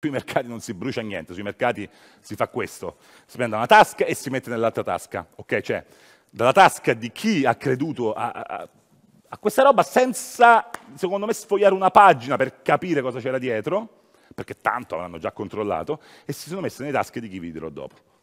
Sui mercati non si brucia niente, sui mercati si fa questo, si prende una tasca e si mette nell'altra tasca, ok? Cioè, dalla tasca di chi ha creduto a, a, a questa roba senza, secondo me, sfogliare una pagina per capire cosa c'era dietro, perché tanto l'hanno già controllato, e si sono messe nelle tasche di chi vi dirò dopo.